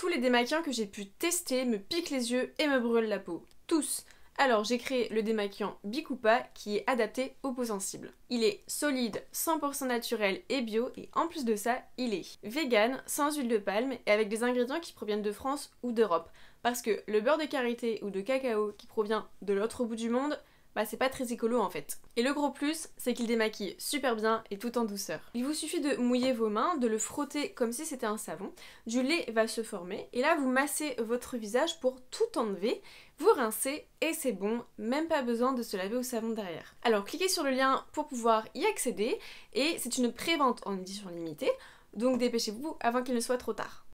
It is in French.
Tous les démaquillants que j'ai pu tester me piquent les yeux et me brûlent la peau. Tous. Alors j'ai créé le démaquillant Bicoupa qui est adapté aux peaux sensibles. Il est solide, 100% naturel et bio et en plus de ça, il est vegan, sans huile de palme et avec des ingrédients qui proviennent de France ou d'Europe. Parce que le beurre de karité ou de cacao qui provient de l'autre bout du monde, bah c'est pas très écolo en fait. Et le gros plus, c'est qu'il démaquille super bien et tout en douceur. Il vous suffit de mouiller vos mains, de le frotter comme si c'était un savon, du lait va se former, et là vous massez votre visage pour tout enlever, vous rincez et c'est bon, même pas besoin de se laver au savon derrière. Alors cliquez sur le lien pour pouvoir y accéder, et c'est une prévente en édition limitée, donc dépêchez-vous avant qu'il ne soit trop tard.